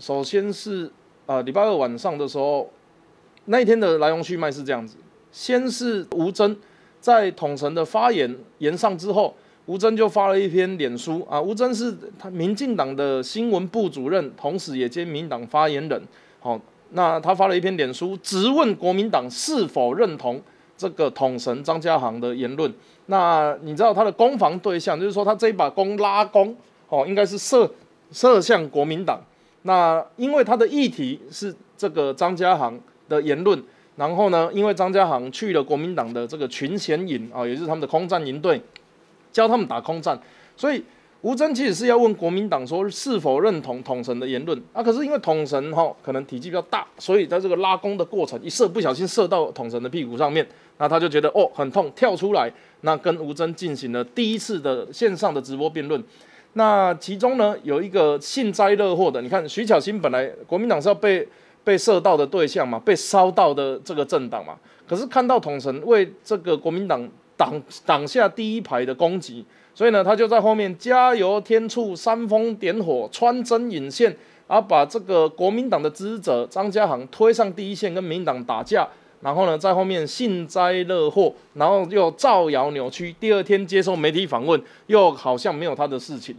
首先是呃礼拜二晚上的时候，那一天的来龙去脉是这样子：先是吴征在统神的发言言上之后，吴征就发了一篇脸书啊。吴征是他民进党的新闻部主任，同时也兼民党发言人。好，那他发了一篇脸书，直问国民党是否认同这个统神张家行的言论。那你知道他的攻防对象，就是说他这一把弓拉弓哦，应该是射射向国民党。那因为他的议题是这个张家行的言论，然后呢，因为张家行去了国民党的这个群贤营啊，也就是他们的空战营队，教他们打空战，所以吴征其实是要问国民党说是否认同统神的言论啊。可是因为统神哈可能体积比较大，所以在这个拉弓的过程，一射不小心射到统神的屁股上面，那他就觉得哦很痛，跳出来，那跟吴征进行了第一次的线上的直播辩论。那其中呢，有一个幸灾乐祸的，你看徐巧芯本来国民党是要被被射到的对象嘛，被烧到的这个政党嘛，可是看到统成为这个国民党挡挡下第一排的攻击，所以呢，他就在后面加油添醋、煽风点火、穿针引线，而把这个国民党的支持者张家衡推上第一线跟民党打架。然后呢，在后面幸灾乐祸，然后又造谣扭曲。第二天接受媒体访问，又好像没有他的事情。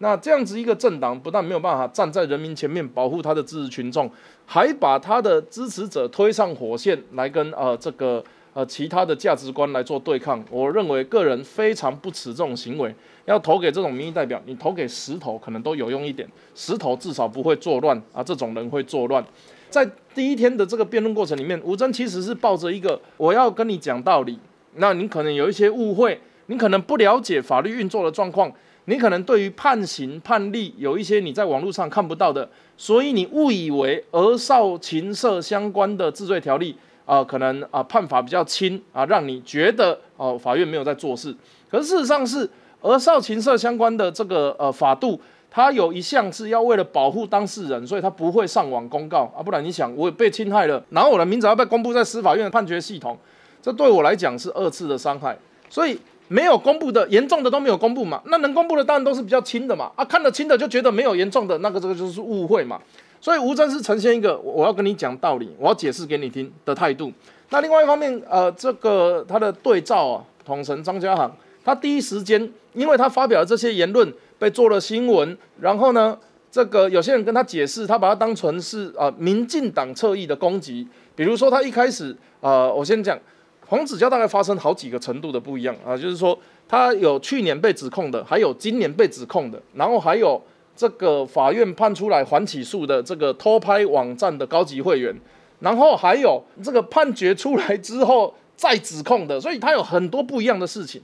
那这样子一个政党，不但没有办法站在人民前面保护他的支持群众，还把他的支持者推上火线来跟呃这个呃其他的价值观来做对抗。我认为个人非常不耻这种行为。要投给这种民意代表，你投给石头可能都有用一点，石头至少不会作乱啊。这种人会作乱。在第一天的这个辩论过程里面，吴尊其实是抱着一个我要跟你讲道理，那你可能有一些误会，你可能不了解法律运作的状况，你可能对于判刑判例有一些你在网络上看不到的，所以你误以为俄少情色相关的治罪条例啊，可能啊判罚比较轻啊，让你觉得哦法院没有在做事，可是事实上是俄少情色相关的这个呃法度。他有一项是要为了保护当事人，所以他不会上网公告啊，不然你想我被侵害了，然后我的名字要被公布在司法院的判决系统，这对我来讲是二次的伤害，所以没有公布的严重的都没有公布嘛，那能公布的当然都是比较轻的嘛，啊，看得轻的就觉得没有严重的那个这个就是误会嘛，所以吴真是呈现一个我要跟你讲道理，我要解释给你听的态度。那另外一方面，呃，这个他的对照啊，统承张家行，他第一时间，因为他发表这些言论。被做了新闻，然后呢，这个有些人跟他解释，他把它当成是啊民进党侧翼的攻击。比如说他一开始啊，我先讲黄子佼大概发生好几个程度的不一样啊，就是说他有去年被指控的，还有今年被指控的，然后还有这个法院判出来还起诉的这个偷拍网站的高级会员，然后还有这个判决出来之后再指控的，所以他有很多不一样的事情。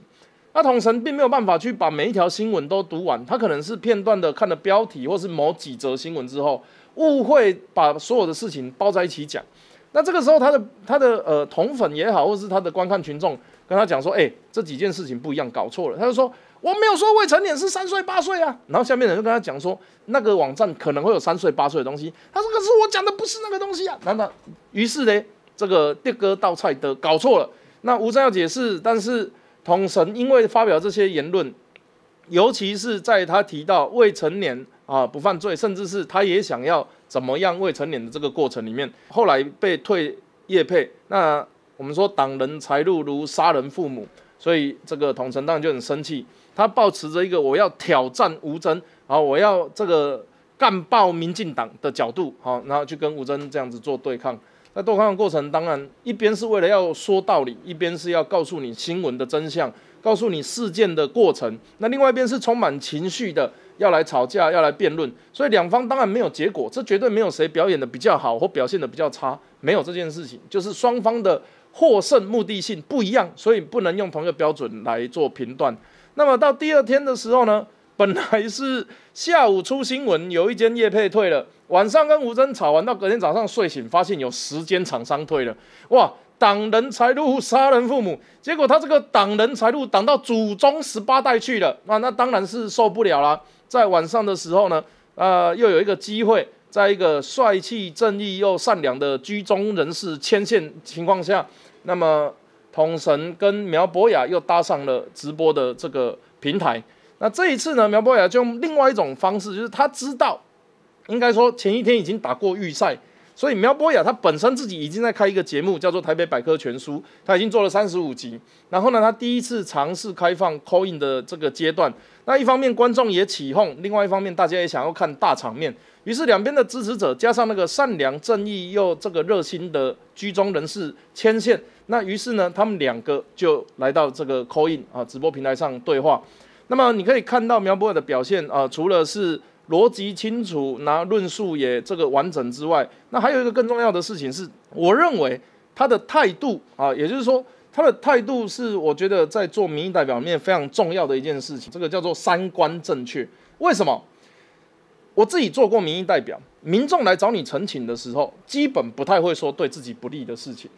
那同神并没有办法去把每一条新闻都读完，他可能是片段的看了标题，或是某几则新闻之后，误会把所有的事情包在一起讲。那这个时候，他的他的呃同粉也好，或是他的观看群众跟他讲说：“哎，这几件事情不一样，搞错了。”他就说：“我没有说未成年是三岁八岁啊。”然后下面人就跟他讲说：“那个网站可能会有三岁八岁的东西。”他说：“可是我讲的不是那个东西啊。”那那，于是呢，这个的哥倒菜的搞错了。那吴正要解释，但是。统神因为发表这些言论，尤其是在他提到未成年啊不犯罪，甚至是他也想要怎么样未成年的这个过程里面，后来被退业配。那我们说党人财路如杀人父母，所以这个统神当然就很生气，他抱持着一个我要挑战吴尊，啊，我要这个干爆民进党的角度，好，然后去跟吴尊这样子做对抗。那对抗的过程，当然一边是为了要说道理，一边是要告诉你新闻的真相，告诉你事件的过程。那另外一边是充满情绪的，要来吵架，要来辩论。所以两方当然没有结果，这绝对没有谁表演的比较好或表现的比较差，没有这件事情，就是双方的获胜目的性不一样，所以不能用同一个标准来做评断。那么到第二天的时候呢，本来是下午出新闻，有一间业配退了。晚上跟吴征吵完，到隔天早上睡醒，发现有时间厂商退了。哇，挡人财路杀人父母，结果他这个挡人财路挡到祖宗十八代去了。那那当然是受不了了。在晚上的时候呢，呃，又有一个机会，在一个帅气正义又善良的居中人士牵线情况下，那么统神跟苗博雅又搭上了直播的这个平台。那这一次呢，苗博雅就用另外一种方式，就是他知道。应该说，前一天已经打过预赛，所以苗博雅他本身自己已经在开一个节目，叫做《台北百科全书》，他已经做了三十五集。然后呢，他第一次尝试开放 call in 的这个阶段。那一方面观众也起哄，另外一方面大家也想要看大场面。于是两边的支持者加上那个善良、正义又这个热心的居中人士牵线，那于是呢，他们两个就来到这个 call in 啊直播平台上对话。那么你可以看到苗博雅的表现啊，除了是。逻辑清楚，那论述也这个完整之外，那还有一个更重要的事情是，我认为他的态度啊，也就是说，他的态度是我觉得在做民意代表里面非常重要的一件事情。这个叫做三观正确。为什么？我自己做过民意代表，民众来找你陈情的时候，基本不太会说对自己不利的事情，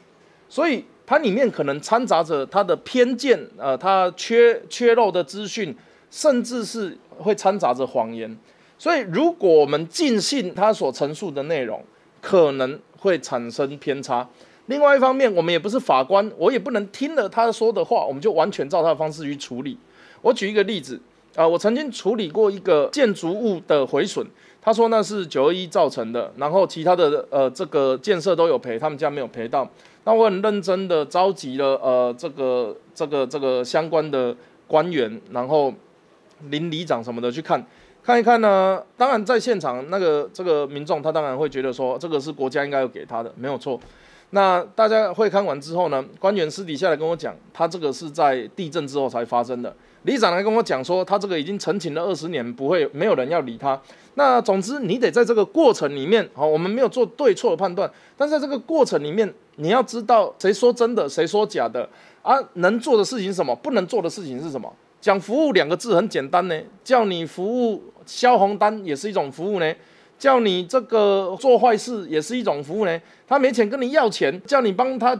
所以它里面可能掺杂着他的偏见，呃，他缺缺漏的资讯，甚至是会掺杂着谎言。所以，如果我们尽信他所陈述的内容，可能会产生偏差。另外一方面，我们也不是法官，我也不能听了他说的话，我们就完全照他的方式去处理。我举一个例子啊，我曾经处理过一个建筑物的毁损，他说那是九二一造成的，然后其他的呃这个建设都有赔，他们家没有赔到。那我很认真的召集了呃这个这个这个相关的官员，然后林里长什么的去看。看一看呢，当然在现场那个这个民众，他当然会觉得说这个是国家应该要给他的，没有错。那大家会看完之后呢，官员私底下来跟我讲，他这个是在地震之后才发生的。李长来跟我讲说，他这个已经澄清了二十年，不会没有人要理他。那总之，你得在这个过程里面，好，我们没有做对错的判断，但是这个过程里面，你要知道谁说真的，谁说假的，啊？能做的事情什么，不能做的事情是什么。讲服务两个字很简单呢，叫你服务消红单也是一种服务呢，叫你这个做坏事也是一种服务呢。他没钱跟你要钱，叫你帮他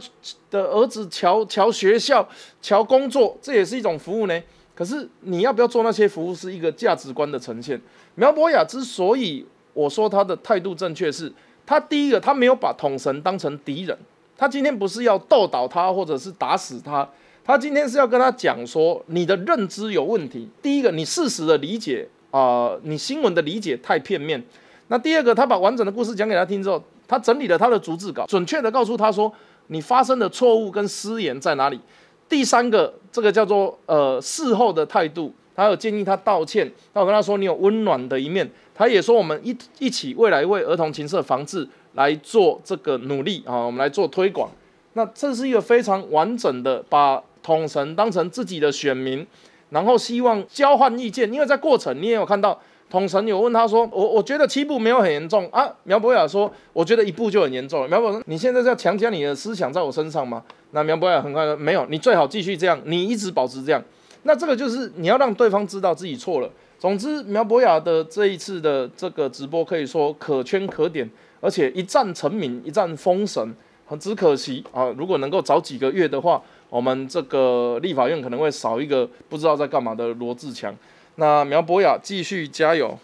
的儿子瞧瞧学校、瞧工作，这也是一种服务呢。可是你要不要做那些服务，是一个价值观的呈现。苗博雅之所以我说他的态度正确，是他第一个，他没有把统神当成敌人，他今天不是要斗倒他，或者是打死他。他今天是要跟他讲说，你的认知有问题。第一个，你事实的理解啊，你新闻的理解太片面。那第二个，他把完整的故事讲给他听之后，他整理了他的逐字稿，准确的告诉他说，你发生的错误跟失言在哪里。第三个，这个叫做呃事后的态度，他有建议他道歉。那我跟他说，你有温暖的一面。他也说，我们一一起未来为儿童情色防治来做这个努力啊，我们来做推广。那这是一个非常完整的把。统神当成自己的选民，然后希望交换意见。因为在过程，你也有看到统神有问他说：“我我觉得七步没有很严重啊。”苗博雅说：“我觉得一步就很严重了。”苗博雅，你现在是要强加你的思想在我身上吗？那苗博雅很快说：“没有，你最好继续这样，你一直保持这样。”那这个就是你要让对方知道自己错了。总之，苗博雅的这一次的这个直播可以说可圈可点，而且一战成名，一战封神。很只可惜啊，如果能够早几个月的话。我们这个立法院可能会少一个不知道在干嘛的罗志强，那苗博雅继续加油。